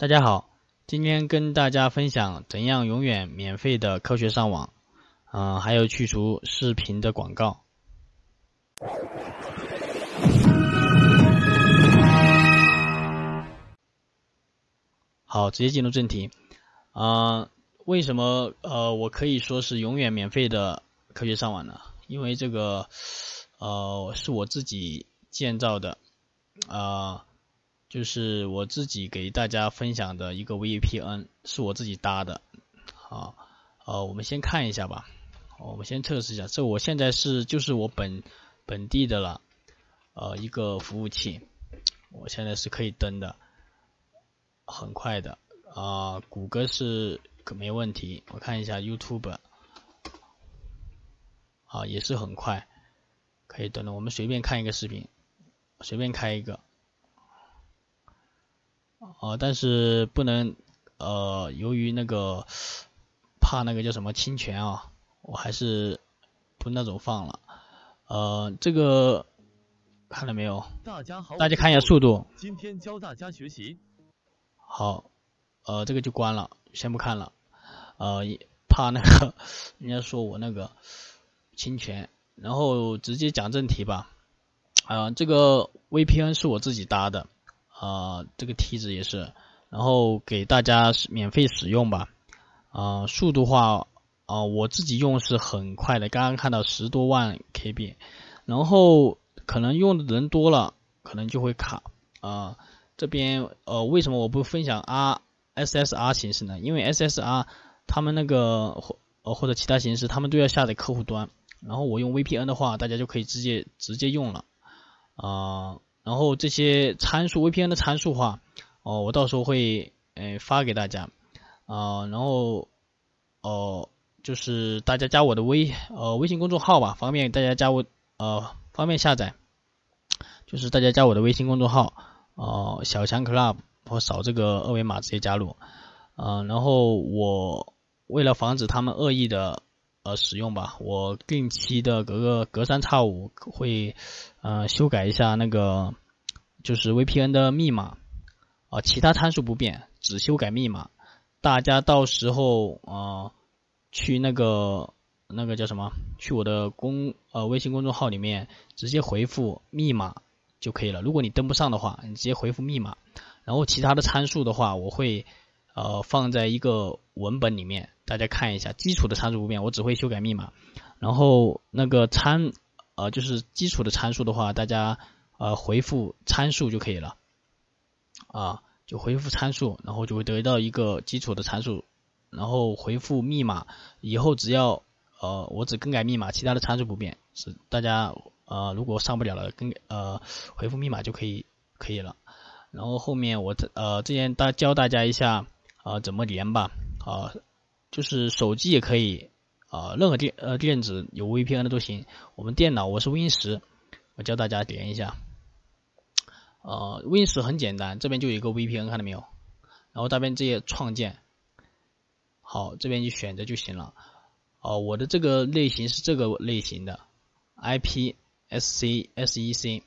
大家好，今天跟大家分享怎样永远免费的科学上网，嗯，还有去除视频的广告。好，直接进入正题。啊，为什么呃，我可以说是永远免费的科学上网呢？因为这个呃，是我自己建造的，啊。就是我自己给大家分享的一个 VPN，是我自己搭的。好，呃，我们先看一下吧。我们先测试一下，这我现在是就是我本本地的了，呃，一个服务器，我现在是可以登的，很快的啊。谷歌是没问题，我看一下 YouTube，啊，也是很快，可以登的。我们随便看一个视频，随便开一个。哦，但是不能，呃，由于那个怕那个叫什么侵权啊，我还是不那种放了。呃，这个看了没有？大家好，大家看一下速度。今天教大家学习。好，呃，这个就关了，先不看了。呃，怕那个人家说我那个侵权，然后直接讲正题吧。啊，这个 VPN 是我自己搭的。呃，这个梯子也是，然后给大家免费使用吧。呃，速度话，啊，我自己用是很快的，刚刚看到十多万 KB。然后可能用的人多了，可能就会卡。啊，这边呃，为什么我不分享 RSSR 形式呢？因为 SSR 他们那个或或者其他形式，他们都要下载客户端。然后我用 VPN 的话，大家就可以直接直接用了。啊。然后这些参数 VPN 的参数话，哦，我到时候会，呃，发给大家，啊，然后，哦，就是大家加我的微，呃，微信公众号吧，方便大家加我，呃，方便下载，就是大家加我的微信公众号，哦，小强 Club，我扫这个二维码直接加入，啊，然后我为了防止他们恶意的，呃，使用吧，我定期的隔个隔三差五会，呃，修改一下那个。就是 VPN 的密码啊，其他参数不变，只修改密码。大家到时候啊，去那个那个叫什么？去我的公呃微信公众号里面直接回复密码就可以了。如果你登不上的话，你直接回复密码。然后其他的参数的话，我会呃放在一个文本里面，大家看一下。基础的参数不变，我只会修改密码。然后那个参呃就是基础的参数的话，大家。呃，回复参数就可以了，啊，就回复参数，然后就会得到一个基础的参数，然后回复密码，以后只要呃我只更改密码，其他的参数不变，是大家呃如果上不了了，更呃回复密码就可以可以了，然后后面我呃这边大教大家一下啊怎么连吧，啊就是手机也可以啊任何电呃电子有 VPN 的都行，我们电脑我是 Win 十，我教大家连一下。呃，Win10 很简单，这边就有一个 VPN，看到没有？然后这边直接创建，好，这边就选择就行了。哦，我的这个类型是这个类型的 i p s c s e c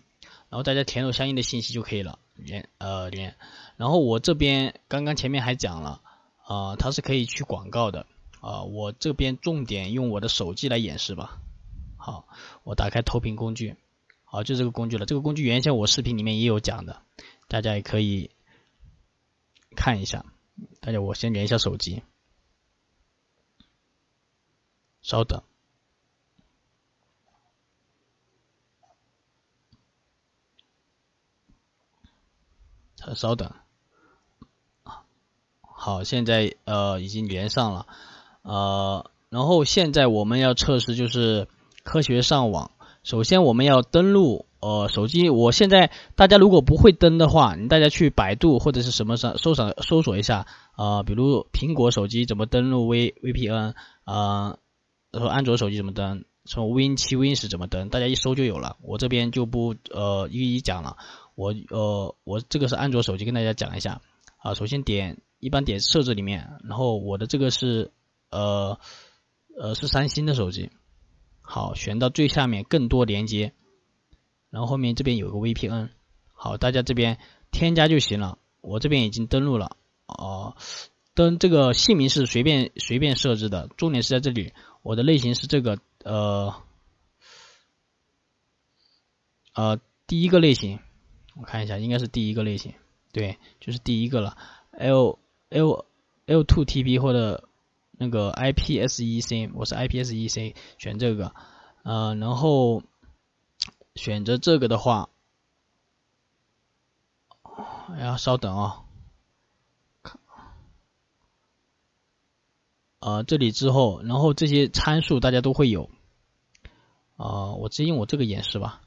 然后大家填入相应的信息就可以了，连呃连。然后我这边刚刚前面还讲了，啊，它是可以去广告的，啊，我这边重点用我的手机来演示吧。好，我打开投屏工具。好，就这个工具了。这个工具原先我视频里面也有讲的，大家也可以看一下。大家我先连一下手机，稍等，稍等，好，现在呃已经连上了，呃，然后现在我们要测试就是科学上网。首先，我们要登录呃手机。我现在大家如果不会登的话，你大家去百度或者是什么上搜索搜索一下啊，比如苹果手机怎么登录 v v p n 啊，后安卓手机怎么登，从 win 七 win 十怎么登，大家一搜就有了。我这边就不呃一一讲了。我呃我这个是安卓手机，跟大家讲一下啊。首先点一般点设置里面，然后我的这个是呃呃是三星的手机。好，选到最下面更多连接，然后后面这边有个 VPN，好，大家这边添加就行了。我这边已经登录了，哦，登这个姓名是随便随便设置的，重点是在这里，我的类型是这个，呃，呃，第一个类型，我看一下，应该是第一个类型，对，就是第一个了，L L L two TP 或者。那个 I P S E C，我是 I P S E C，选这个，呃，然后选择这个的话，哎呀，稍等啊，看，呃，这里之后，然后这些参数大家都会有，啊，我直接用我这个演示吧，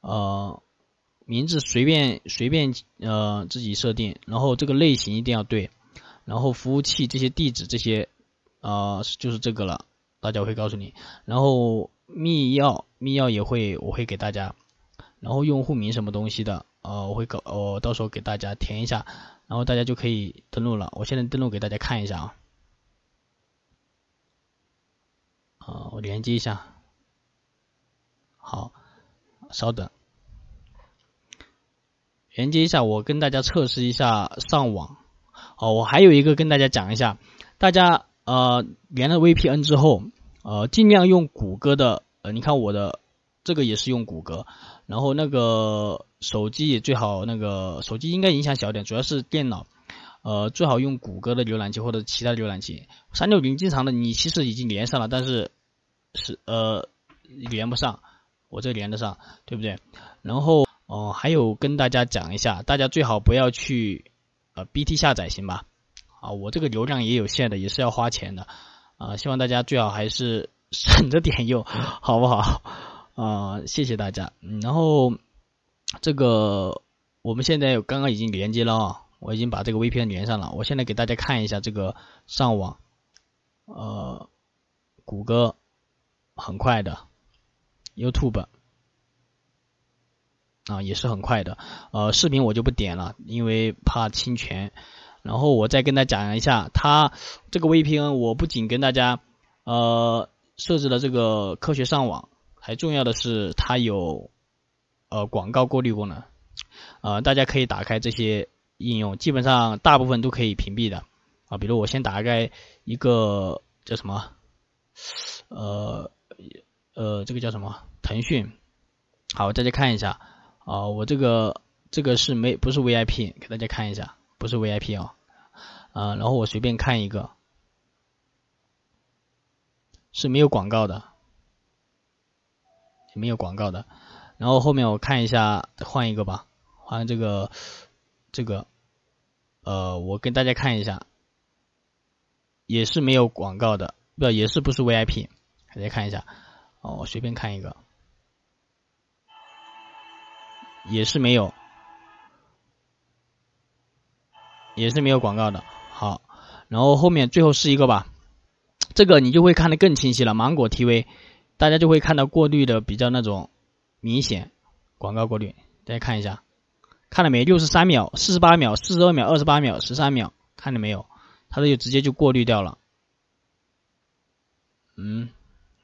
呃，名字随便随便呃自己设定，然后这个类型一定要对，然后服务器这些地址这些。啊，就是这个了，大家会告诉你。然后密钥，密钥也会，我会给大家。然后用户名什么东西的，啊，我会搞，我到时候给大家填一下，然后大家就可以登录了。我现在登录给大家看一下啊，啊，我连接一下，好，稍等，连接一下，我跟大家测试一下上网。哦，我还有一个跟大家讲一下，大家。呃，连了 VPN 之后，呃，尽量用谷歌的。呃，你看我的这个也是用谷歌，然后那个手机也最好那个手机应该影响小点，主要是电脑，呃，最好用谷歌的浏览器或者其他浏览器。三六零经常的你其实已经连上了，但是是呃连不上，我这连得上，对不对？然后哦，还有跟大家讲一下，大家最好不要去呃 BT 下载，行吧？啊，我这个流量也有限的，也是要花钱的，啊，希望大家最好还是 省着点用，好不好？啊，谢谢大家。然后这个我们现在刚刚已经连接了，啊，我已经把这个 VPN 连上了，我现在给大家看一下这个上网，呃，谷歌很快的，YouTube 啊也是很快的，呃，视频我就不点了，因为怕侵权。然后我再跟大家讲一下，它这个 VPN，我不仅跟大家呃设置了这个科学上网，还重要的是它有呃广告过滤功能，呃大家可以打开这些应用，基本上大部分都可以屏蔽的啊。比如我先打开一个叫什么呃呃这个叫什么腾讯，好，大家看一下啊，我这个这个是没不是 VIP，给大家看一下。不是 VIP 哦，啊，然后我随便看一个，是没有广告的，没有广告的。然后后面我看一下，换一个吧，换这个这个，呃，我跟大家看一下，也是没有广告的，不也是不是 VIP，大家看一下。哦，我随便看一个，也是没有。也是没有广告的，好，然后后面最后是一个吧，这个你就会看得更清晰了。芒果 TV，大家就会看到过滤的比较那种明显广告过滤，大家看一下，看了没？六十三秒、四十八秒、四十二秒、二十八秒、十三秒，看了没有？它这就直接就过滤掉了。嗯，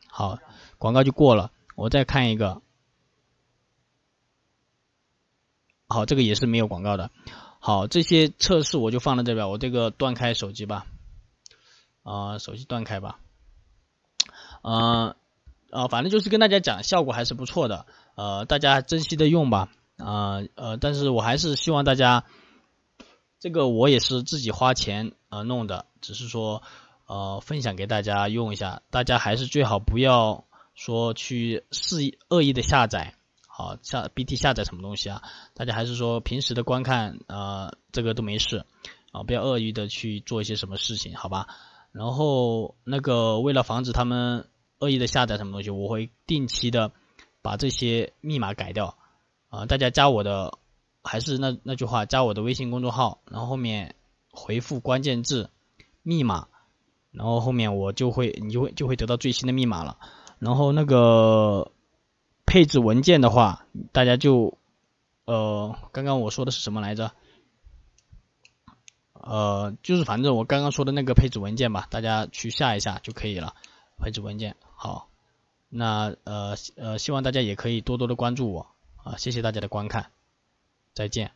好，广告就过了，我再看一个，好，这个也是没有广告的。好，这些测试我就放在这边，我这个断开手机吧，啊，手机断开吧，啊，啊，反正就是跟大家讲，效果还是不错的，呃，大家珍惜的用吧，啊，呃，但是我还是希望大家，这个我也是自己花钱啊弄的，只是说呃分享给大家用一下，大家还是最好不要说去肆意恶意的下载。啊下 B T 下载什么东西啊？大家还是说平时的观看，呃，这个都没事啊，不要恶意的去做一些什么事情，好吧？然后那个为了防止他们恶意的下载什么东西，我会定期的把这些密码改掉啊。大家加我的，还是那那句话，加我的微信公众号，然后后面回复关键字密码，然后后面我就会你就会就会得到最新的密码了。然后那个。配置文件的话，大家就呃，刚刚我说的是什么来着？呃，就是反正我刚刚说的那个配置文件吧，大家去下一下就可以了。配置文件，好，那呃呃，希望大家也可以多多的关注我啊，谢谢大家的观看，再见。